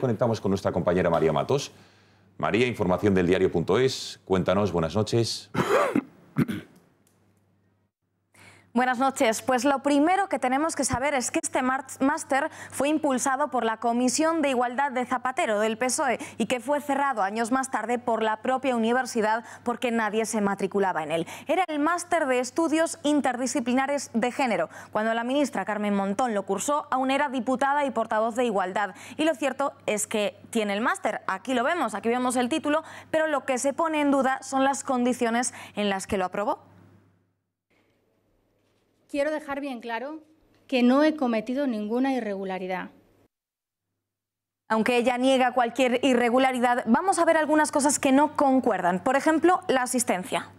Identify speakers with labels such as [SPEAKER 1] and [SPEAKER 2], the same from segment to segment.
[SPEAKER 1] conectamos con nuestra compañera María Matos. María, información del diario.es. Cuéntanos, buenas noches. Buenas noches. Pues lo primero que tenemos que saber es que este máster fue impulsado por la Comisión de Igualdad de Zapatero del PSOE y que fue cerrado años más tarde por la propia universidad porque nadie se matriculaba en él. Era el máster de estudios interdisciplinares de género. Cuando la ministra Carmen Montón lo cursó, aún era diputada y portavoz de Igualdad. Y lo cierto es que tiene el máster. Aquí lo vemos, aquí vemos el título, pero lo que se pone en duda son las condiciones en las que lo aprobó
[SPEAKER 2] quiero dejar bien claro que no he cometido ninguna irregularidad.
[SPEAKER 1] Aunque ella niega cualquier irregularidad, vamos a ver algunas cosas que no concuerdan. Por ejemplo, la asistencia.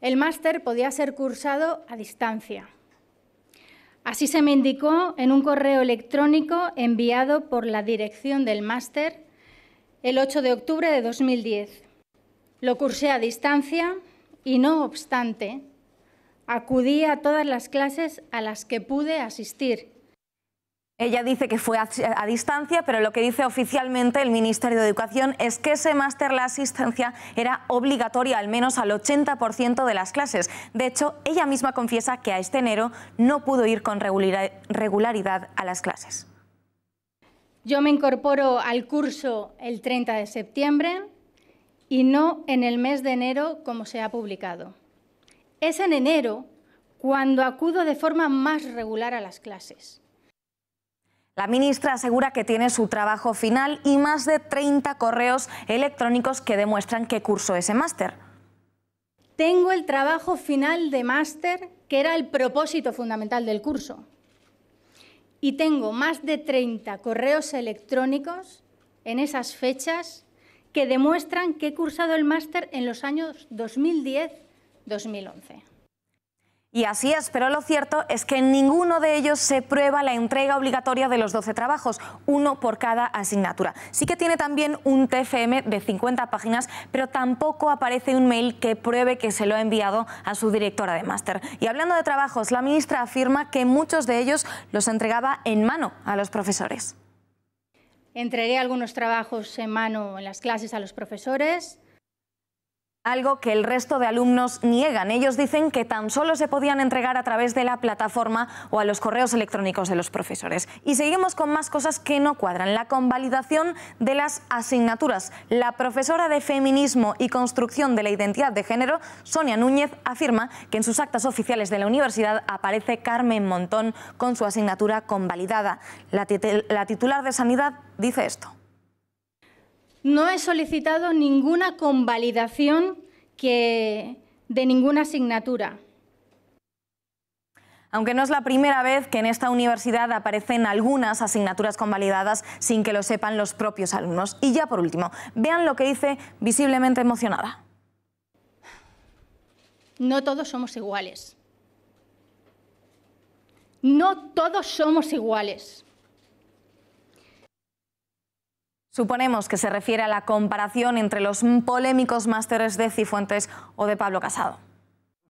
[SPEAKER 1] El
[SPEAKER 2] máster podía ser cursado a distancia. Así se me indicó en un correo electrónico enviado por la dirección del máster el 8 de octubre de 2010. Lo cursé a distancia y, no obstante, Acudí a todas las clases a las que pude asistir.
[SPEAKER 1] Ella dice que fue a, distancia, pero lo que dice oficialmente el Ministerio de Educación es que ese máster la asistencia era obligatoria al menos al 80% de las clases. De hecho, ella misma confiesa que a este enero no pudo ir con regularidad a las clases.
[SPEAKER 2] Yo me incorporo al curso el 30 de septiembre y no en el mes de enero como se ha publicado. Es en enero cuando acudo de forma más regular a las clases.
[SPEAKER 1] La ministra asegura que tiene su trabajo final y más de 30 correos electrónicos que demuestran que cursó ese máster. Tengo el trabajo final de máster,
[SPEAKER 2] que era el propósito fundamental del curso. Y tengo más de 30 correos electrónicos en esas fechas que demuestran que he cursado el máster en los años 2010 2011.
[SPEAKER 1] Y así es, pero lo cierto es que en ninguno de ellos se prueba la entrega obligatoria de los 12 trabajos, uno por cada asignatura. Sí que tiene también un TFM de 50 páginas, pero tampoco aparece un mail que pruebe que se lo ha enviado a su directora de máster. Y hablando de trabajos, la ministra afirma que muchos de ellos los entregaba en mano a los profesores.
[SPEAKER 2] Entregué algunos trabajos en mano en las clases a los profesores,
[SPEAKER 1] algo que el resto de alumnos niegan. Ellos dicen que tan solo se podían entregar a través de la plataforma o a los correos electrónicos de los profesores. Y seguimos con más cosas que no cuadran. La convalidación de las asignaturas. La profesora de feminismo y construcción de la identidad de género, Sonia Núñez, afirma que en sus actas oficiales de la universidad aparece Carmen Montón con su asignatura convalidada. La, titular de Sanidad dice esto.
[SPEAKER 2] No he solicitado ninguna convalidación de ninguna asignatura.
[SPEAKER 1] Aunque no es la primera vez que en esta universidad aparecen algunas asignaturas convalidadas sin que lo sepan los propios alumnos. Y ya por último, vean lo que dice visiblemente emocionada.
[SPEAKER 2] No todos somos iguales.
[SPEAKER 1] No todos somos iguales. Suponemos que se refiere a la comparación entre los polémicos másteres de Cifuentes o de Pablo Casado.